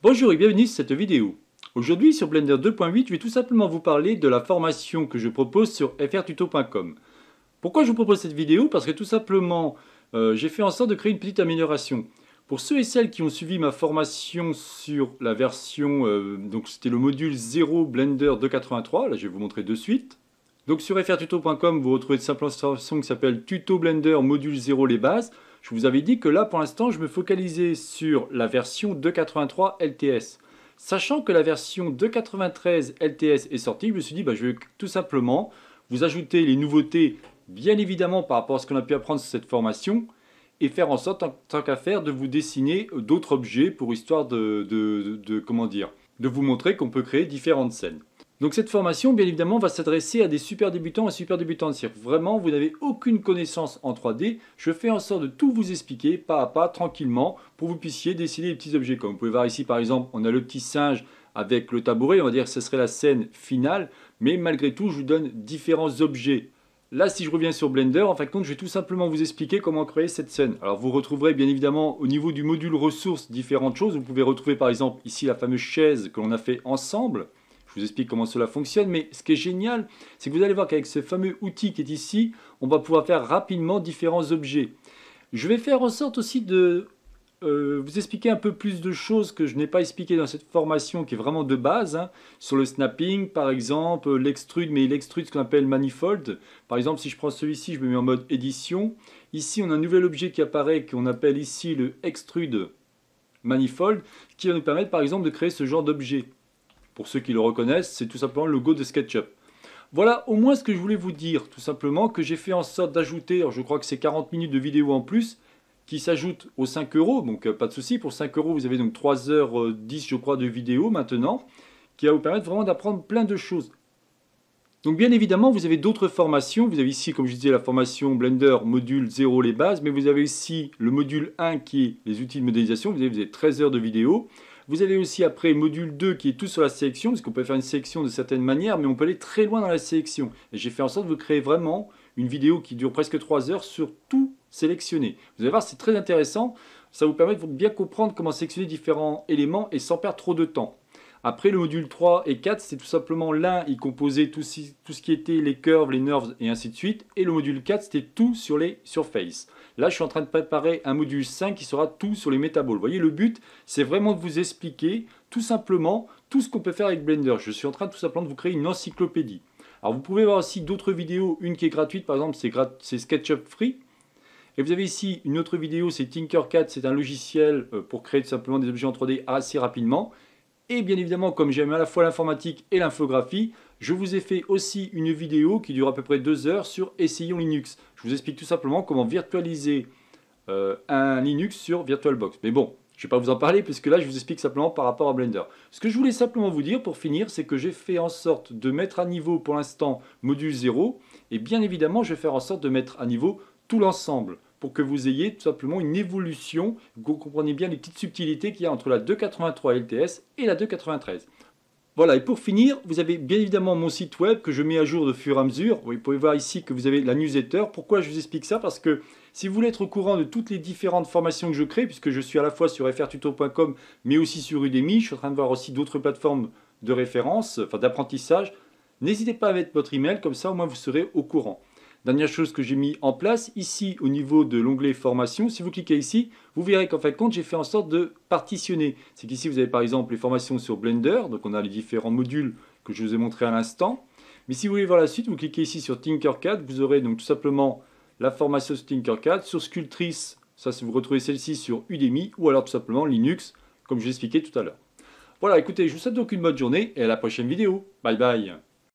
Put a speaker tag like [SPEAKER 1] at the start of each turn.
[SPEAKER 1] Bonjour et bienvenue sur cette vidéo. Aujourd'hui sur Blender 2.8, je vais tout simplement vous parler de la formation que je propose sur frtuto.com. Pourquoi je vous propose cette vidéo Parce que tout simplement, euh, j'ai fait en sorte de créer une petite amélioration. Pour ceux et celles qui ont suivi ma formation sur la version, euh, donc c'était le module 0 Blender 2.83, là je vais vous montrer de suite. Donc sur frtuto.com, vous retrouvez cette simple information qui s'appelle Tuto Blender module 0 les bases. Je vous avais dit que là, pour l'instant, je me focalisais sur la version 2.83 LTS. Sachant que la version 2.93 LTS est sortie, je me suis dit, bah, je vais tout simplement vous ajouter les nouveautés, bien évidemment, par rapport à ce qu'on a pu apprendre sur cette formation, et faire en sorte, en tant qu'à faire, de vous dessiner d'autres objets pour histoire de, comment dire, de vous montrer qu'on peut créer différentes scènes. Donc cette formation, bien évidemment, va s'adresser à des super débutants et super débutantes. cest à vraiment, vous n'avez aucune connaissance en 3D. Je fais en sorte de tout vous expliquer pas à pas, tranquillement, pour que vous puissiez dessiner les petits objets. Comme vous pouvez voir ici, par exemple, on a le petit singe avec le tabouret. On va dire que ce serait la scène finale. Mais malgré tout, je vous donne différents objets. Là, si je reviens sur Blender, en fait, de je vais tout simplement vous expliquer comment créer cette scène. Alors, vous retrouverez bien évidemment au niveau du module ressources différentes choses. Vous pouvez retrouver par exemple ici la fameuse chaise que l'on a fait ensemble vous explique comment cela fonctionne, mais ce qui est génial, c'est que vous allez voir qu'avec ce fameux outil qui est ici, on va pouvoir faire rapidement différents objets. Je vais faire en sorte aussi de euh, vous expliquer un peu plus de choses que je n'ai pas expliqué dans cette formation qui est vraiment de base, hein. sur le snapping par exemple, euh, l'extrude, mais l'extrude ce qu'on appelle manifold. Par exemple, si je prends celui-ci, je me mets en mode édition. Ici, on a un nouvel objet qui apparaît qu'on appelle ici le extrude manifold qui va nous permettre par exemple de créer ce genre d'objet. Pour ceux qui le reconnaissent, c'est tout simplement le logo de SketchUp. Voilà au moins ce que je voulais vous dire, tout simplement que j'ai fait en sorte d'ajouter, je crois que c'est 40 minutes de vidéo en plus, qui s'ajoute aux 5 euros, donc euh, pas de souci, pour 5 euros vous avez donc 3h10 euh, je crois de vidéo maintenant, qui va vous permettre vraiment d'apprendre plein de choses. Donc bien évidemment, vous avez d'autres formations. Vous avez ici, comme je disais, la formation Blender module 0, les bases, mais vous avez ici le module 1 qui est les outils de modélisation. Vous avez, vous avez 13 heures de vidéo. Vous avez aussi après module 2 qui est tout sur la sélection, parce qu'on peut faire une sélection de certaines manières, mais on peut aller très loin dans la sélection. j'ai fait en sorte de vous créer vraiment une vidéo qui dure presque 3 heures sur tout sélectionner. Vous allez voir, c'est très intéressant. Ça vous permet de bien comprendre comment sélectionner différents éléments et sans perdre trop de temps. Après, le module 3 et 4, c'est tout simplement l'un, il composait tout, ce qui était les curves, les nerves et ainsi de suite. Et le module 4, c'était tout sur les surfaces. Là, je suis en train de préparer un module 5 qui sera tout sur les métaboles. Vous voyez, le but, c'est vraiment de vous expliquer tout simplement tout ce qu'on peut faire avec Blender. Je suis en train tout simplement de vous créer une encyclopédie. Alors, vous pouvez voir aussi d'autres vidéos. Une qui est gratuite, par exemple, c'est SketchUp Free. Et vous avez ici une autre vidéo, c'est Tinkercad, c'est un logiciel euh, pour créer tout simplement des objets en 3D assez rapidement. Et bien évidemment, comme j'aime à la fois l'informatique et l'infographie, je vous ai fait aussi une vidéo qui dure à peu près deux heures sur Essayons Linux. Je vous explique tout simplement comment virtualiser euh, un Linux sur VirtualBox. Mais bon, je ne vais pas vous en parler puisque là, je vous explique simplement par rapport à Blender. Ce que je voulais simplement vous dire pour finir, c'est que j'ai fait en sorte de mettre à niveau pour l'instant module 0 et bien évidemment, je vais faire en sorte de mettre à niveau tout l'ensemble pour que vous ayez tout simplement une évolution, vous comprenez bien les petites subtilités qu'il y a entre la 2.83 LTS et la 2.93. Voilà, et pour finir, vous avez bien évidemment mon site web que je mets à jour de fur et à mesure. Vous pouvez voir ici que vous avez la newsletter. Pourquoi je vous explique ça Parce que si vous voulez être au courant de toutes les différentes formations que je crée, puisque je suis à la fois sur frtuto.com, mais aussi sur Udemy, je suis en train de voir aussi d'autres plateformes de référence, enfin d'apprentissage, n'hésitez pas à mettre votre email, comme ça au moins vous serez au courant. Dernière chose que j'ai mis en place, ici au niveau de l'onglet formation, si vous cliquez ici, vous verrez qu'en fait compte, j'ai fait en sorte de partitionner. C'est qu'ici, vous avez par exemple les formations sur Blender, donc on a les différents modules que je vous ai montrés à l'instant. Mais si vous voulez voir la suite, vous cliquez ici sur Tinkercad, vous aurez donc tout simplement la formation sur Tinkercad, sur Sculptrice, ça si vous retrouvez celle-ci sur Udemy, ou alors tout simplement Linux, comme je l'expliquais tout à l'heure. Voilà, écoutez, je vous souhaite donc une bonne journée et à la prochaine vidéo. Bye bye